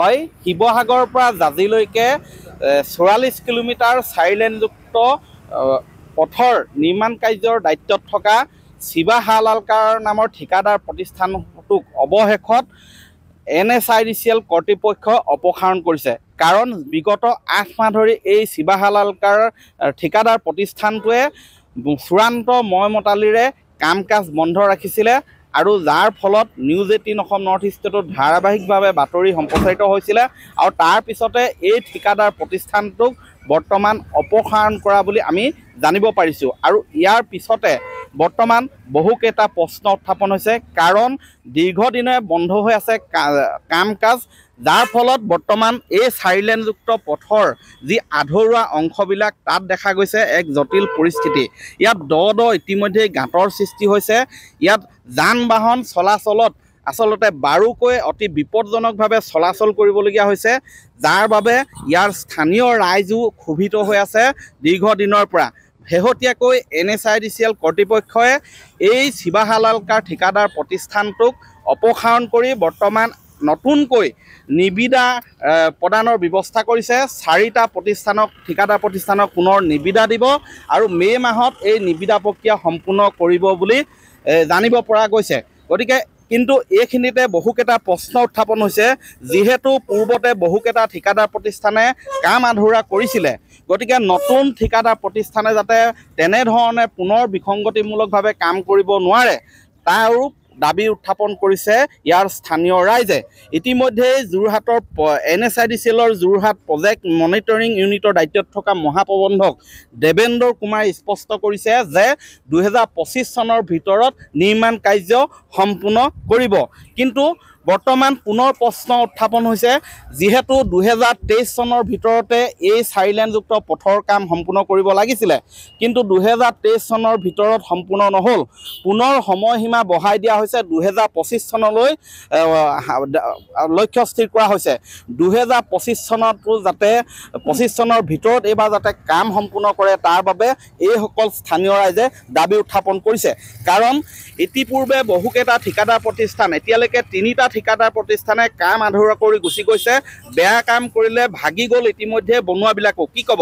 হয় শিৱসাগৰৰ পৰা জাজিলৈকে চৌৰাল্লিছ কিলোমিটাৰ চাৰিলেনযুক্ত পথৰ নিৰ্মাণ কাৰ্যৰ দায়িত্বত থকা শিৱা হালালকাৰ নামৰ ঠিকাদাৰ প্ৰতিষ্ঠানটোক অৱশেষত N S I D C L কৰ্তৃপক্ষ অপসাৰণ কৰিছে কাৰণ বিগত আঠ মাহ ধৰি এই শিৱা হালালকাৰ ঠিকাদাৰ প্ৰতিষ্ঠানটোৱে চূড়ান্ত মই মতালিৰে কাম কাজ বন্ধ ৰাখিছিলে আৰু যাৰ ফলত নিউজ এইটিন অসম নৰ্থ ইষ্টটো ধাৰাবাহিকভাৱে বাতৰি সম্প্ৰচাৰিত হৈছিলে আৰু তাৰ পিছতে এই ঠিকাদাৰ প্ৰতিষ্ঠানটোক বৰ্তমান অপসাৰণ কৰা বুলি আমি জানিব পাৰিছোঁ আৰু ইয়াৰ পিছতে বৰ্তমান বহুকেইটা প্ৰশ্ন উত্থাপন হৈছে কাৰণ দীৰ্ঘদিনে বন্ধ হৈ আছে কাম কাজ যাৰ ফলত বৰ্তমান এই চাৰিলেনযুক্ত পথৰ যি আধৰুৱা অংশবিলাক তাত দেখা গৈছে এক জটিল পৰিস্থিতি ইয়াত দ দ ইতিমধ্যেই গাঁতৰ সৃষ্টি হৈছে ইয়াত যান বাহন চলাচলত আচলতে বাৰুকৈ অতি বিপদজনকভাৱে চলাচল কৰিবলগীয়া হৈছে যাৰ বাবে ইয়াৰ স্থানীয় ৰাইজো ক্ষোভিত হৈ আছে দীৰ্ঘদিনৰ পৰা শেহতীয়াকৈ N S I D C L কৰ্তৃপক্ষই এই শিৱাহালালকাৰ ঠিকাদাৰ প্ৰতিষ্ঠানটোক অপসাৰণ কৰি বৰ্তমান নতুনকৈ নিবিদা প্ৰদানৰ ব্যৱস্থা কৰিছে চাৰিটা প্ৰতিষ্ঠানক ঠিকাদাৰ প্ৰতিষ্ঠানক পুনৰ নিবিদা দিব আৰু মে' মাহত এই নিবিদা প্ৰক্ৰিয়া সম্পূৰ্ণ কৰিব বুলি জানিব পৰা গৈছে গতিকে কিন্তু এইখিনিতে বহুকেইটা প্ৰশ্ন উত্থাপন হৈছে যিহেতু পূৰ্বতে বহুকেইটা ঠিকাদাৰ প্ৰতিষ্ঠানে কাম আধৰুৱা কৰিছিলে গতিকে নতুন ঠিকাদাৰ প্ৰতিষ্ঠানে যাতে তেনেধৰণে পুনৰ বিসংগতিমূলকভাৱে কাম কৰিব নোৱাৰে তাৰো দাবী উত্থাপন কৰিছে ইয়াৰ স্থানীয় ৰাইজে ইতিমধ্যেই যোৰহাটৰ এন এছ আই ডি চিলৰ যোৰহাট প্ৰজেক্ট মনিটৰিং ইউনিটৰ দায়িত্বত থকা মহাপ্ৰবন্ধক দেৱেন্দ্ৰ কুমাৰে স্পষ্ট কৰিছে যে দুহেজাৰ পঁচিছ চনৰ ভিতৰত নিৰ্মাণ কাৰ্য সম্পূৰ্ণ কৰিব কিন্তু বৰ্তমান পুনৰ প্ৰশ্ন উত্থাপন হৈছে যিহেতু দুহেজাৰ তেইছ চনৰ ভিতৰতে এই চাৰিলেনযুক্ত পথৰ কাম সম্পূৰ্ণ কৰিব লাগিছিলে কিন্তু দুহেজাৰ তেইছ চনৰ ভিতৰত সম্পূৰ্ণ নহ'ল পুনৰ সময়সীমা বঢ়াই দিয়া হৈছে দুহেজাৰ পঁচিছ চনলৈ লক্ষ্য স্থিৰ কৰা হৈছে দুহেজাৰ পঁচিছ চনতো যাতে পঁচিছ চনৰ ভিতৰত এইবাৰ যাতে কাম সম্পূৰ্ণ কৰে তাৰ বাবে এইসকল স্থানীয় ৰাইজে দাবী উত্থাপন কৰিছে কাৰণ ইতিপূৰ্বে বহুকেইটা ঠিকাদাৰ প্ৰতিষ্ঠান এতিয়ালৈকে তিনিটা ঠিকাদাৰ প্ৰতিষ্ঠানে কাম আধৰুৱা কৰি গুচি গৈছে বেয়া কাম কৰিলে ভাগি গ'ল ইতিমধ্যে বনোৱাবিলাকো কি ক'ব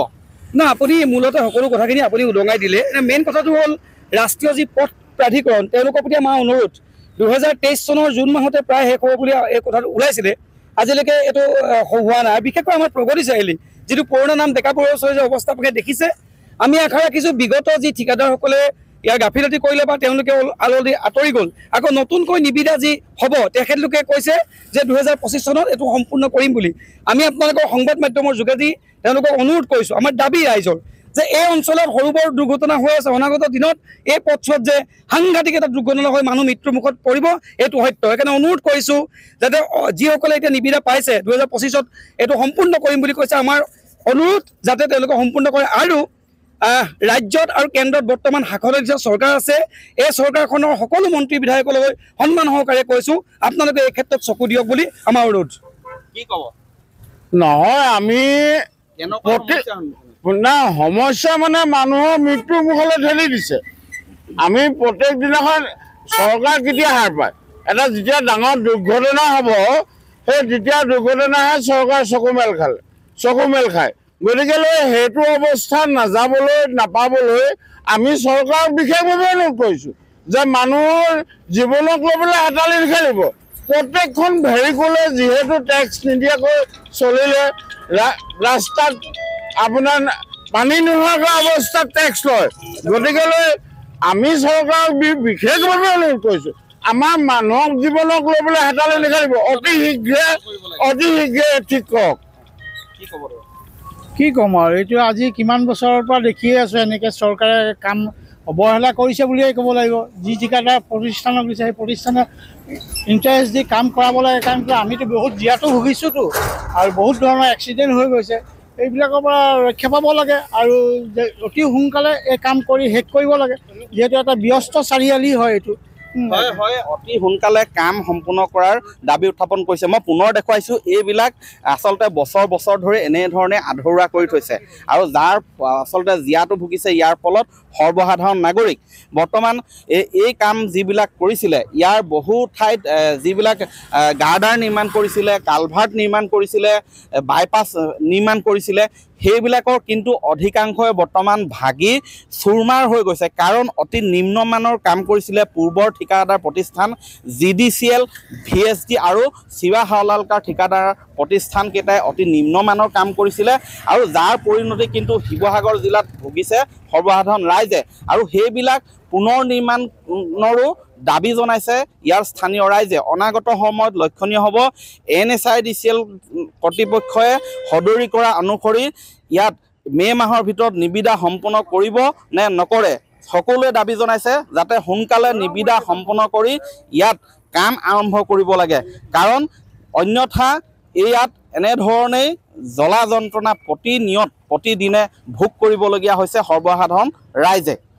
ন আপুনি মূলতে সকলো কথাখিনি আপুনি উদঙাই দিলে মেইন কথাটো হ'ল ৰাষ্ট্ৰীয় যি পথ প্ৰাধিকৰণ তেওঁলোকৰ প্ৰতি আমাৰ অনুৰোধ দুহেজাৰ তেইছ চনৰ জুন মাহতে প্ৰায় শেষ হ'ব বুলি এই কথাটো ওলাইছিলে আজিলৈকে এইটো হোৱা নাই বিশেষকৈ আমাৰ প্ৰগতি চাৰিআলি যিটো পুৰণা নাম ডেকা পৰিয়াল অৱস্থা অৱস্থাপকে দেখিছে আমি আশা ৰাখিছোঁ বিগত যি ঠিকাদাৰসকলে ইয়াৰ গাফিলতি কৰিলে বা তেওঁলোকে আলৰেডি আঁতৰি গ'ল আকৌ নতুনকৈ নিবিদা যি হ'ব তেখেতলোকে কৈছে যে দুহেজাৰ পঁচিছ চনত এইটো সম্পূৰ্ণ কৰিম বুলি আমি আপোনালোকৰ সংবাদ মাধ্যমৰ যোগেদি তেওঁলোকক অনুৰোধ কৰিছোঁ আমাৰ দাবী ৰাইজৰ যে এই অঞ্চলত সৰু বৰ দুৰ্ঘটনা হৈ আছে অনাগত দিনত এই পথছোৱাত যে সাংঘাতিক এটা দুৰ্ঘটনা হৈ মানুহ মৃত্যুমুখত পৰিব এইটো সত্য সেইকাৰণে অনুৰোধ কৰিছোঁ যাতে যিসকলে এতিয়া নিবিদা পাইছে দুহেজাৰ পঁচিছত এইটো সম্পূৰ্ণ কৰিম বুলি কৈছে আমাৰ অনুৰোধ যাতে তেওঁলোকে সম্পূৰ্ণ কৰে আৰু ৰাজ্যত আৰু কেন্দ্ৰত বৰ্তমান শাসনত যেতিয়া চৰকাৰ আছে এই চৰকাৰখনৰ সকলো মন্ত্ৰী বিধায়কলৈ সন্মান সহকাৰে কৈছোঁ আপোনালোকে এই ক্ষেত্ৰত চকু দিয়ক বুলি আমাৰ অনুৰোধ কি ক'ব নহয় আমি না সমস্যা মানে মানুহৰ মৃত্যুৰ মুখলৈ ঠেলি দিছে আমি প্ৰত্যেক দিনাখন চৰকাৰ কেতিয়া সাৰ পায় এটা যেতিয়া ডাঙৰ দুৰ্ঘটনা হ'ব সেই যেতিয়া দুৰ্ঘটনাহে চৰকাৰ চকু মেল খালে চকু মেল খায় গতিকে সেইটো অৱস্থা নাযাবলৈ নাপাবলৈ আমি চৰকাৰক বিশেষভাৱে অনুৰোধ কৰিছোঁ যে মানুহৰ জীৱনক ল'বলৈ হাতালি খেলিব প্ৰত্যেকখন ভেহিকলে যিহেতু টেক্স নিদিয়াকৈ চলিলে ৰাস্তাত আপোনাৰ পানী নোহোৱাকৈ অৱস্থাত টেক্স লয় গতিকেলৈ আমি চৰকাৰক বিশেষভাৱে অনুৰোধ কৰিছোঁ আমাৰ মানুহক জীৱনক ল'বলৈ হেতালি নিখেলিব অতি শীঘ্ৰে অতি শীঘ্ৰে ঠিক কৰক কি ক'ম আৰু এইটো আজি কিমান বছৰৰ পৰা দেখিয়ে আছোঁ এনেকৈ চৰকাৰে কাম অৱহেলা কৰিছে বুলিয়েই ক'ব লাগিব যি ঠিকাদাৰ প্ৰতিষ্ঠানক দিছে সেই প্ৰতিষ্ঠানে ইণ্টাৰেষ্ট দি কাম কৰাব লাগে কাৰণ কিয় আমিতো বহুত জীয়াতো ভুগিছোঁতো আৰু বহুত ধৰণৰ এক্সিডেণ্ট হৈ গৈছে এইবিলাকৰ পৰা ৰক্ষা পাব লাগে আৰু অতি সোনকালে এই কাম কৰি শেষ কৰিব লাগে যিহেতু এটা ব্যস্ত চাৰিআলি হয় এইটো হয় হয় অতি সোনকালে কাম সম্পূৰ্ণ কৰাৰ দাবী উত্থাপন কৰিছে মই পুনৰ দেখুৱাইছোঁ এইবিলাক আচলতে বছৰ বছৰ ধৰি এনেধৰণে আধৰুৱা কৰি থৈছে আৰু যাৰ আচলতে জীয়াটো ভুগিছে ইয়াৰ ফলত সৰ্বসাধাৰণ নাগৰিক বৰ্তমান এই এই কাম যিবিলাক কৰিছিলে ইয়াৰ বহু ঠাইত যিবিলাক গাৰ্ডাৰ নিৰ্মাণ কৰিছিলে কালভাৰ্ট নিৰ্মাণ কৰিছিলে বাইপাছ নিৰ্মাণ কৰিছিলে সেইবিলাকৰ কিন্তু অধিকাংশই বৰ্তমান ভাগি চুৰমাৰ হৈ গৈছে কাৰণ অতি নিম্নমানৰ কাম কৰিছিলে পূৰ্বৰ ঠিকাদাৰ প্ৰতিষ্ঠান G D C L V S D আৰু শিৱা হাৱলালকাৰ ঠিকাদাৰ প্ৰতিষ্ঠানকেইটাই অতি নিম্নমানৰ কাম কৰিছিলে আৰু যাৰ পৰিণতি কিন্তু শিৱসাগৰ জিলাত ভুগিছে সৰ্বসাধাৰণ ৰাইজে আৰু সেইবিলাক পুনৰ নিৰ্মাণৰো দাবী জনাইছে ইয়াৰ স্থানীয় ৰাইজে অনাগত সময়ত লক্ষণীয় হ'ব N S I D C L কৰ্তৃপক্ষই সদৰী কৰা অনুসৰি ইয়াত মে' মাহৰ ভিতৰত নিবিদা সম্পূৰ্ণ কৰিব নে নকৰে সকলোৱে দাবী জনাইছে যাতে সোনকালে নিবিদা সম্পূৰ্ণ কৰি ইয়াত কাম আৰম্ভ কৰিব লাগে কাৰণ অন্যথা ইয়াত এনেধৰণেই জ্বলা যন্ত্ৰণা প্ৰতি নিয়ত প্ৰতিদিনে ভোগ কৰিবলগীয়া হৈছে সৰ্বসাধাৰণ ৰাইজে